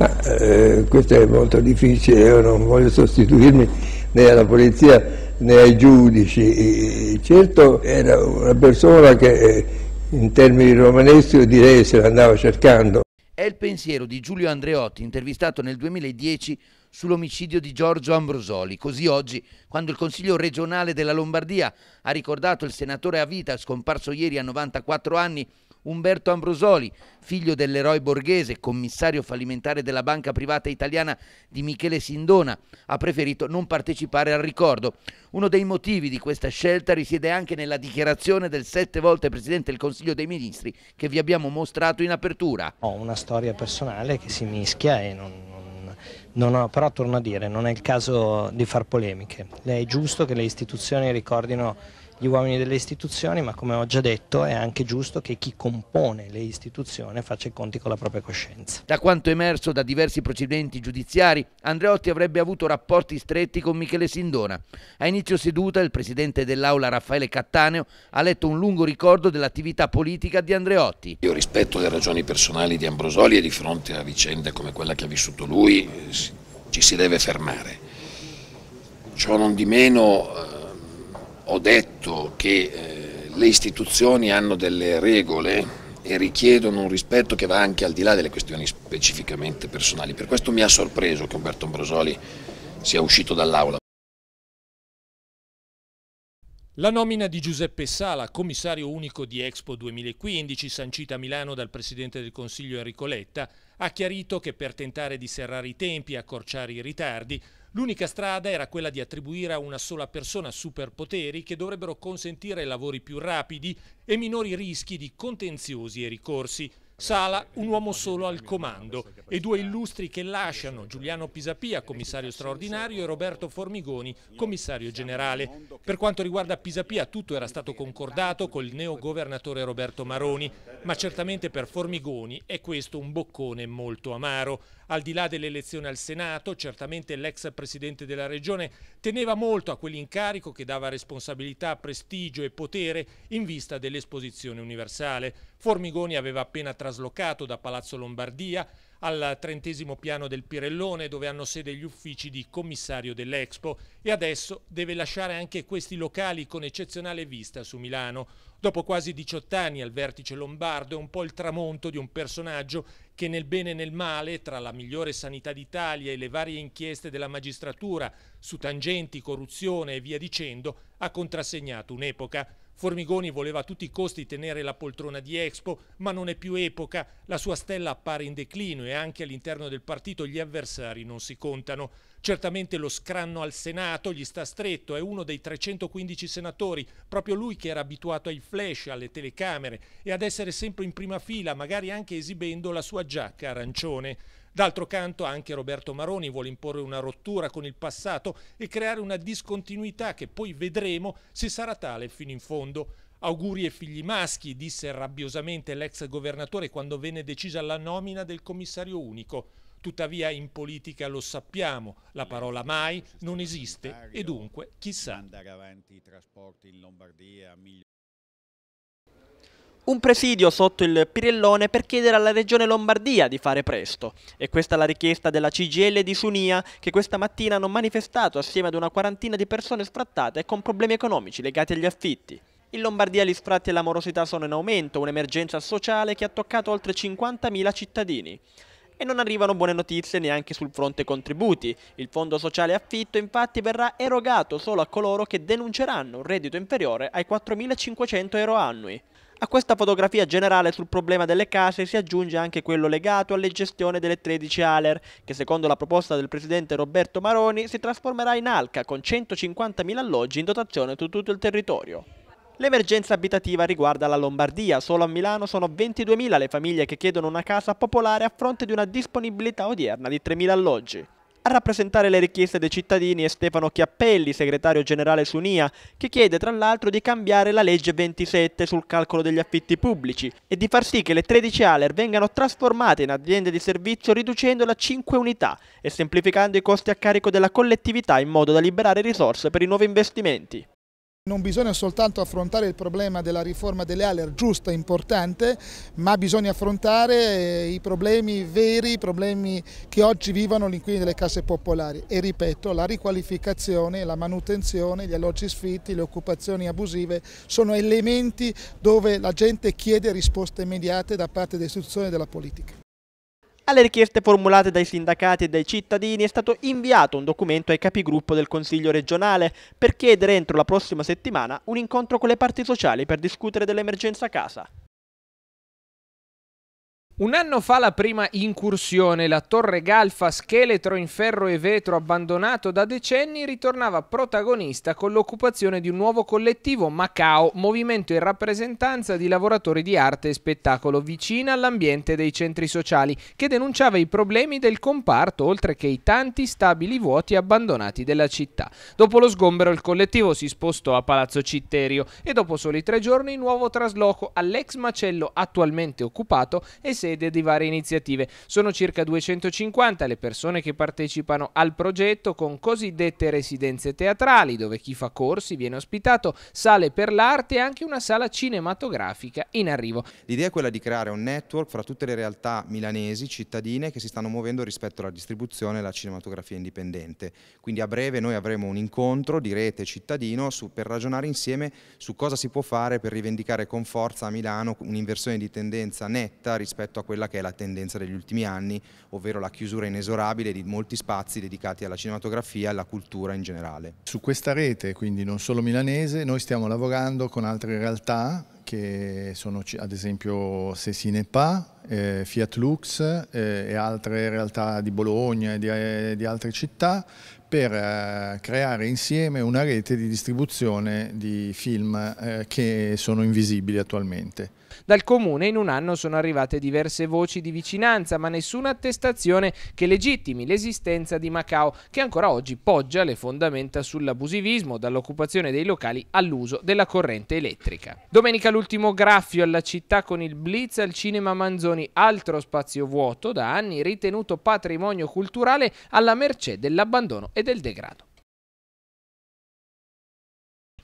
Ma eh, questo è molto difficile, io non voglio sostituirmi né alla polizia né ai giudici. Certo era una persona che eh, in termini romaneschi direi se l'andava cercando. È il pensiero di Giulio Andreotti, intervistato nel 2010 sull'omicidio di Giorgio Ambrosoli. Così oggi, quando il Consiglio regionale della Lombardia ha ricordato il senatore a vita scomparso ieri a 94 anni, Umberto Ambrosoli, figlio dell'eroe borghese, commissario fallimentare della banca privata italiana di Michele Sindona, ha preferito non partecipare al ricordo. Uno dei motivi di questa scelta risiede anche nella dichiarazione del sette volte Presidente del Consiglio dei Ministri che vi abbiamo mostrato in apertura. Ho una storia personale che si mischia e non, ho, però torno a dire, non è il caso di far polemiche. È giusto che le istituzioni ricordino gli uomini delle istituzioni, ma come ho già detto è anche giusto che chi compone le istituzioni faccia i conti con la propria coscienza. Da quanto emerso da diversi procedimenti giudiziari, Andreotti avrebbe avuto rapporti stretti con Michele Sindona. A inizio seduta il presidente dell'Aula Raffaele Cattaneo ha letto un lungo ricordo dell'attività politica di Andreotti. Io rispetto le ragioni personali di Ambrosoli e di fronte a vicende come quella che ha vissuto lui eh, ci si deve fermare. Ciò non di meno eh, ho detto che eh, le istituzioni hanno delle regole e richiedono un rispetto che va anche al di là delle questioni specificamente personali. Per questo mi ha sorpreso che Umberto Ambrosoli sia uscito dall'aula. La nomina di Giuseppe Sala, commissario unico di Expo 2015, sancita a Milano dal Presidente del Consiglio Enrico Letta, ha chiarito che per tentare di serrare i tempi e accorciare i ritardi L'unica strada era quella di attribuire a una sola persona superpoteri che dovrebbero consentire lavori più rapidi e minori rischi di contenziosi e ricorsi. Sala un uomo solo al comando e due illustri che lasciano Giuliano Pisapia, commissario straordinario, e Roberto Formigoni, commissario generale. Per quanto riguarda Pisapia tutto era stato concordato col neogovernatore Roberto Maroni, ma certamente per Formigoni è questo un boccone molto amaro. Al di là dell'elezione al Senato, certamente l'ex presidente della Regione teneva molto a quell'incarico che dava responsabilità, prestigio e potere in vista dell'esposizione universale. Formigoni aveva appena traslocato da Palazzo Lombardia al trentesimo piano del Pirellone dove hanno sede gli uffici di commissario dell'Expo e adesso deve lasciare anche questi locali con eccezionale vista su Milano. Dopo quasi 18 anni al vertice lombardo è un po' il tramonto di un personaggio che nel bene e nel male, tra la migliore sanità d'Italia e le varie inchieste della magistratura su tangenti, corruzione e via dicendo, ha contrassegnato un'epoca. Formigoni voleva a tutti i costi tenere la poltrona di Expo, ma non è più epoca, la sua stella appare in declino e anche all'interno del partito gli avversari non si contano. Certamente lo scranno al Senato gli sta stretto, è uno dei 315 senatori, proprio lui che era abituato ai flash, alle telecamere e ad essere sempre in prima fila, magari anche esibendo la sua giacca arancione. D'altro canto anche Roberto Maroni vuole imporre una rottura con il passato e creare una discontinuità che poi vedremo se sarà tale fino in fondo. Auguri ai figli maschi, disse rabbiosamente l'ex governatore quando venne decisa la nomina del commissario unico. Tuttavia in politica lo sappiamo, la parola mai non esiste e dunque chissà. Un presidio sotto il Pirellone per chiedere alla Regione Lombardia di fare presto. E questa è la richiesta della CGL di Sunia, che questa mattina hanno manifestato assieme ad una quarantina di persone sfrattate con problemi economici legati agli affitti. In Lombardia gli sfratti e la morosità sono in aumento, un'emergenza sociale che ha toccato oltre 50.000 cittadini e non arrivano buone notizie neanche sul fronte contributi. Il fondo sociale affitto infatti verrà erogato solo a coloro che denunceranno un reddito inferiore ai 4.500 euro annui. A questa fotografia generale sul problema delle case si aggiunge anche quello legato alla gestione delle 13 ALER, che secondo la proposta del presidente Roberto Maroni si trasformerà in ALCA con 150.000 alloggi in dotazione su tutto il territorio. L'emergenza abitativa riguarda la Lombardia. Solo a Milano sono 22.000 le famiglie che chiedono una casa popolare a fronte di una disponibilità odierna di 3.000 alloggi. A rappresentare le richieste dei cittadini è Stefano Chiappelli, segretario generale su NIA, che chiede tra l'altro di cambiare la legge 27 sul calcolo degli affitti pubblici e di far sì che le 13 ALER vengano trasformate in aziende di servizio riducendola a 5 unità e semplificando i costi a carico della collettività in modo da liberare risorse per i nuovi investimenti. Non bisogna soltanto affrontare il problema della riforma delle ALER, giusta, e importante, ma bisogna affrontare eh, i problemi veri, i problemi che oggi vivono gli delle casse popolari e ripeto, la riqualificazione, la manutenzione, gli alloggi sfitti, le occupazioni abusive sono elementi dove la gente chiede risposte immediate da parte delle istituzioni e della politica. Alle richieste formulate dai sindacati e dai cittadini è stato inviato un documento ai capigruppo del Consiglio regionale per chiedere entro la prossima settimana un incontro con le parti sociali per discutere dell'emergenza casa. Un anno fa la prima incursione, la Torre Galfa, scheletro in ferro e vetro abbandonato da decenni, ritornava protagonista con l'occupazione di un nuovo collettivo, Macao, movimento in rappresentanza di lavoratori di arte e spettacolo vicina all'ambiente dei centri sociali, che denunciava i problemi del comparto oltre che i tanti stabili vuoti abbandonati della città. Dopo lo sgombero il collettivo si spostò a Palazzo Citterio e dopo soli tre giorni nuovo trasloco all'ex macello attualmente occupato e se sede di varie iniziative. Sono circa 250 le persone che partecipano al progetto con cosiddette residenze teatrali, dove chi fa corsi viene ospitato, sale per l'arte e anche una sala cinematografica in arrivo. L'idea è quella di creare un network fra tutte le realtà milanesi, cittadine, che si stanno muovendo rispetto alla distribuzione e alla cinematografia indipendente. Quindi a breve noi avremo un incontro di rete cittadino su, per ragionare insieme su cosa si può fare per rivendicare con forza a Milano un'inversione di tendenza netta rispetto a a quella che è la tendenza degli ultimi anni, ovvero la chiusura inesorabile di molti spazi dedicati alla cinematografia e alla cultura in generale. Su questa rete, quindi non solo milanese, noi stiamo lavorando con altre realtà che sono ad esempio Sesinepa, eh, Fiat Lux eh, e altre realtà di Bologna e di, eh, di altre città per eh, creare insieme una rete di distribuzione di film eh, che sono invisibili attualmente. Dal comune in un anno sono arrivate diverse voci di vicinanza, ma nessuna attestazione che legittimi l'esistenza di Macao, che ancora oggi poggia le fondamenta sull'abusivismo, dall'occupazione dei locali all'uso della corrente elettrica. Domenica l'ultimo graffio alla città con il blitz al cinema Manzoni, altro spazio vuoto da anni ritenuto patrimonio culturale alla mercé dell'abbandono del degrado.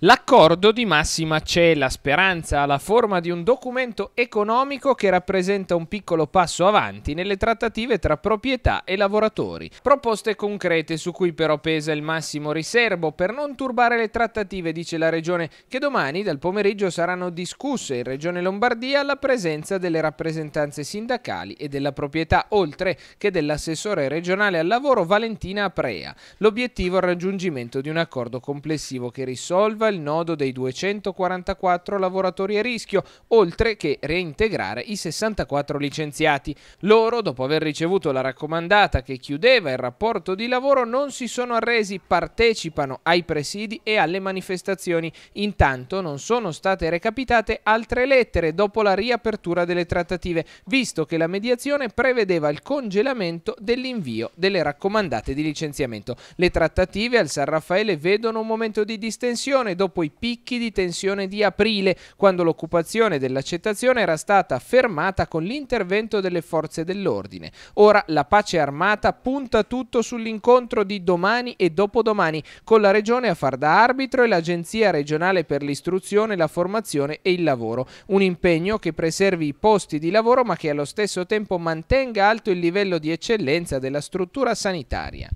L'accordo di massima cela speranza ha la forma di un documento economico che rappresenta un piccolo passo avanti nelle trattative tra proprietà e lavoratori. Proposte concrete su cui però pesa il massimo riservo per non turbare le trattative, dice la Regione, che domani dal pomeriggio saranno discusse in Regione Lombardia alla presenza delle rappresentanze sindacali e della proprietà, oltre che dell'assessore regionale al lavoro Valentina Aprea. L'obiettivo è il raggiungimento di un accordo complessivo che risolva attiva il nodo dei 244 lavoratori a rischio, oltre che reintegrare i 64 licenziati. Loro, dopo aver ricevuto la raccomandata che chiudeva il rapporto di lavoro, non si sono arresi, partecipano ai presidi e alle manifestazioni. Intanto non sono state recapitate altre lettere dopo la riapertura delle trattative, visto che la mediazione prevedeva il congelamento dell'invio delle raccomandate di licenziamento. Le trattative al San Raffaele vedono un momento di distensione dopo i picchi di tensione di aprile, quando l'occupazione dell'accettazione era stata fermata con l'intervento delle forze dell'ordine. Ora la pace armata punta tutto sull'incontro di domani e dopodomani con la Regione a far da arbitro e l'Agenzia regionale per l'istruzione, la formazione e il lavoro. Un impegno che preservi i posti di lavoro ma che allo stesso tempo mantenga alto il livello di eccellenza della struttura sanitaria.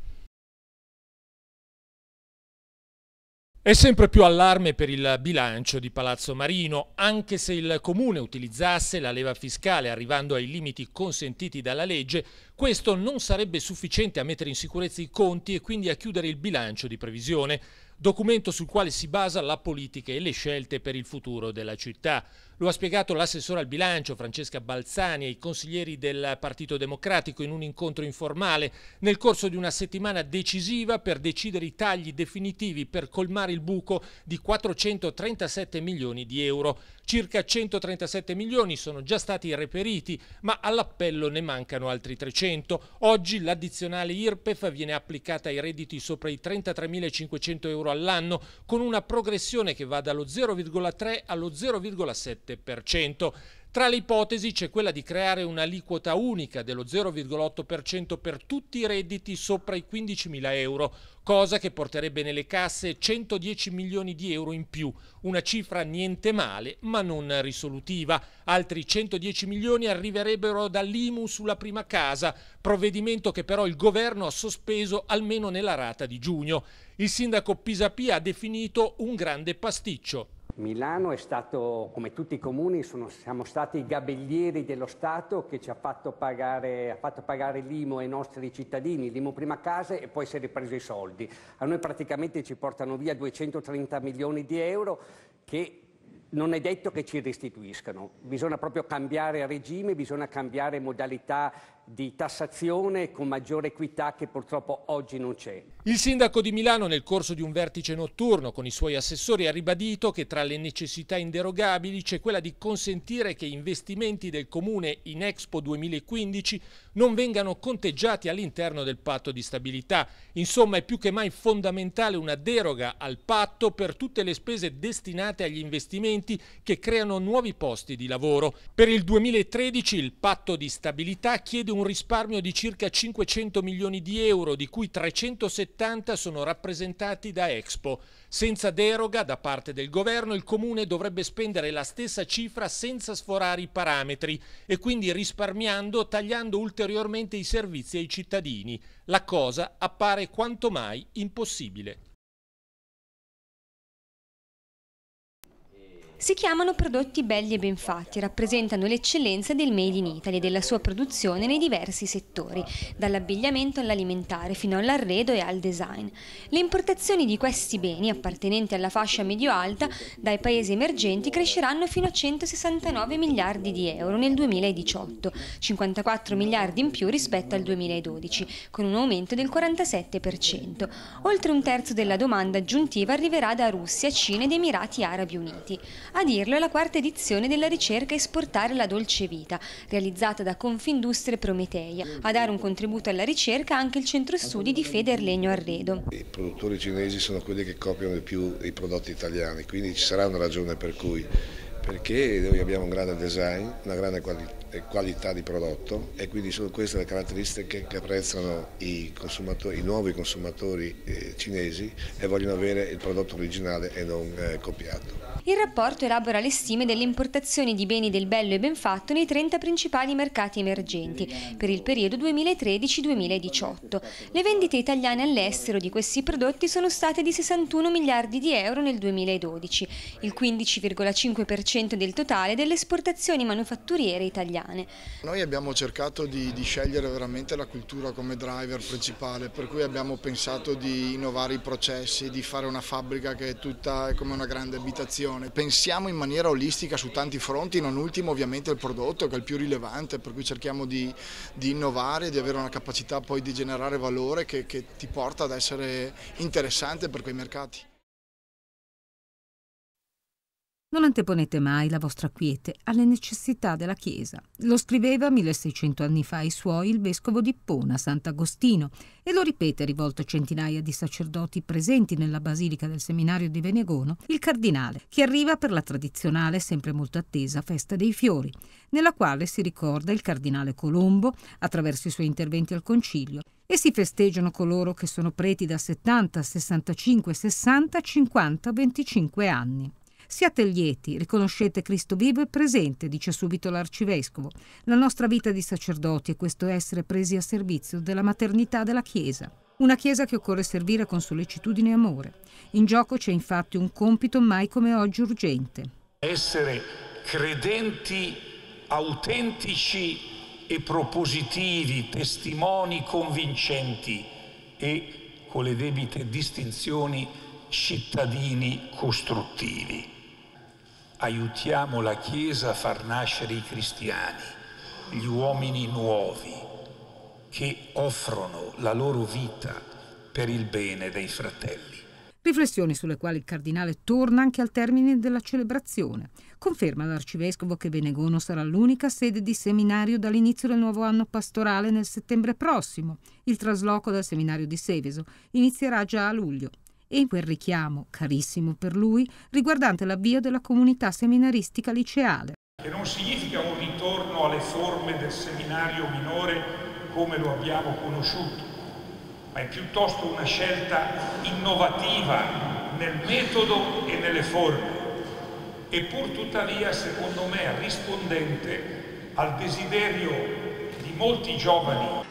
È sempre più allarme per il bilancio di Palazzo Marino, anche se il Comune utilizzasse la leva fiscale arrivando ai limiti consentiti dalla legge, questo non sarebbe sufficiente a mettere in sicurezza i conti e quindi a chiudere il bilancio di previsione documento sul quale si basa la politica e le scelte per il futuro della città. Lo ha spiegato l'assessore al bilancio Francesca Balzani e i consiglieri del Partito Democratico in un incontro informale nel corso di una settimana decisiva per decidere i tagli definitivi per colmare il buco di 437 milioni di euro. Circa 137 milioni sono già stati reperiti, ma all'appello ne mancano altri 300. Oggi l'addizionale IRPEF viene applicata ai redditi sopra i 33.500 euro all'anno con una progressione che va dallo 0,3 allo 0,7%. Tra le ipotesi c'è quella di creare un'aliquota unica dello 0,8% per tutti i redditi sopra i 15.000 euro, cosa che porterebbe nelle casse 110 milioni di euro in più, una cifra niente male ma non risolutiva. Altri 110 milioni arriverebbero dall'IMU sulla prima casa, provvedimento che però il governo ha sospeso almeno nella rata di giugno. Il sindaco Pisapia ha definito un grande pasticcio. Milano è stato, come tutti i comuni, sono, siamo stati i gabellieri dello Stato che ci ha fatto pagare, ha fatto pagare l'IMO ai nostri cittadini, l'IMO prima casa e poi si è ripreso i soldi. A noi praticamente ci portano via 230 milioni di euro che non è detto che ci restituiscano. Bisogna proprio cambiare regime, bisogna cambiare modalità di tassazione con maggiore equità che purtroppo oggi non c'è. Il sindaco di Milano nel corso di un vertice notturno con i suoi assessori ha ribadito che tra le necessità inderogabili c'è quella di consentire che investimenti del comune in Expo 2015 non vengano conteggiati all'interno del patto di stabilità. Insomma è più che mai fondamentale una deroga al patto per tutte le spese destinate agli investimenti che creano nuovi posti di lavoro. Per il 2013 il patto di stabilità chiede un un risparmio di circa 500 milioni di euro, di cui 370 sono rappresentati da Expo. Senza deroga da parte del governo, il comune dovrebbe spendere la stessa cifra senza sforare i parametri e quindi risparmiando, tagliando ulteriormente i servizi ai cittadini. La cosa appare quanto mai impossibile. Si chiamano prodotti belli e ben fatti, rappresentano l'eccellenza del Made in Italy e della sua produzione nei diversi settori, dall'abbigliamento all'alimentare fino all'arredo e al design. Le importazioni di questi beni, appartenenti alla fascia medio-alta, dai paesi emergenti cresceranno fino a 169 miliardi di euro nel 2018, 54 miliardi in più rispetto al 2012, con un aumento del 47%. Oltre un terzo della domanda aggiuntiva arriverà da Russia, Cina ed Emirati Arabi Uniti. A dirlo è la quarta edizione della ricerca Esportare la dolce vita, realizzata da Confindustria Prometeia. A dare un contributo alla ricerca anche il centro studi di Feder Legno Arredo. I produttori cinesi sono quelli che copiano di più i prodotti italiani, quindi ci sarà una ragione per cui, perché noi abbiamo un grande design, una grande qualità e qualità di prodotto e quindi sono queste le caratteristiche che apprezzano i, consumatori, i nuovi consumatori eh, cinesi e vogliono avere il prodotto originale e non eh, copiato. Il rapporto elabora le stime delle importazioni di beni del bello e ben fatto nei 30 principali mercati emergenti per il periodo 2013-2018. Le vendite italiane all'estero di questi prodotti sono state di 61 miliardi di euro nel 2012, il 15,5% del totale delle esportazioni manufatturiere italiane italiane. Noi abbiamo cercato di, di scegliere veramente la cultura come driver principale, per cui abbiamo pensato di innovare i processi, di fare una fabbrica che è tutta come una grande abitazione. Pensiamo in maniera olistica su tanti fronti, non ultimo ovviamente il prodotto che è il più rilevante, per cui cerchiamo di, di innovare, di avere una capacità poi di generare valore che, che ti porta ad essere interessante per quei mercati. Non anteponete mai la vostra quiete alle necessità della Chiesa. Lo scriveva 1600 anni fa ai suoi il vescovo di Pona, Sant'Agostino, e lo ripete, rivolto a centinaia di sacerdoti presenti nella basilica del seminario di Venegono, il cardinale, che arriva per la tradizionale, sempre molto attesa, festa dei fiori, nella quale si ricorda il cardinale Colombo attraverso i suoi interventi al concilio e si festeggiano coloro che sono preti da 70, 65, 60, 50, 25 anni. Siate lieti, riconoscete Cristo vivo e presente, dice subito l'arcivescovo. La nostra vita di sacerdoti è questo essere presi a servizio della maternità della Chiesa. Una Chiesa che occorre servire con sollecitudine e amore. In gioco c'è infatti un compito mai come oggi urgente. Essere credenti autentici e propositivi, testimoni convincenti e con le debite distinzioni cittadini costruttivi aiutiamo la Chiesa a far nascere i cristiani, gli uomini nuovi che offrono la loro vita per il bene dei fratelli. Riflessioni sulle quali il cardinale torna anche al termine della celebrazione. Conferma l'arcivescovo che Venegono sarà l'unica sede di seminario dall'inizio del nuovo anno pastorale nel settembre prossimo. Il trasloco dal seminario di Seveso inizierà già a luglio e in quel richiamo, carissimo per lui, riguardante l'avvio della comunità seminaristica liceale. Che non significa un ritorno alle forme del seminario minore come lo abbiamo conosciuto, ma è piuttosto una scelta innovativa nel metodo e nelle forme e pur tuttavia secondo me rispondente al desiderio di molti giovani.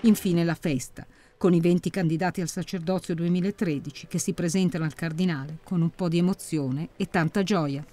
Infine la festa, con i 20 candidati al sacerdozio 2013 che si presentano al cardinale con un po' di emozione e tanta gioia.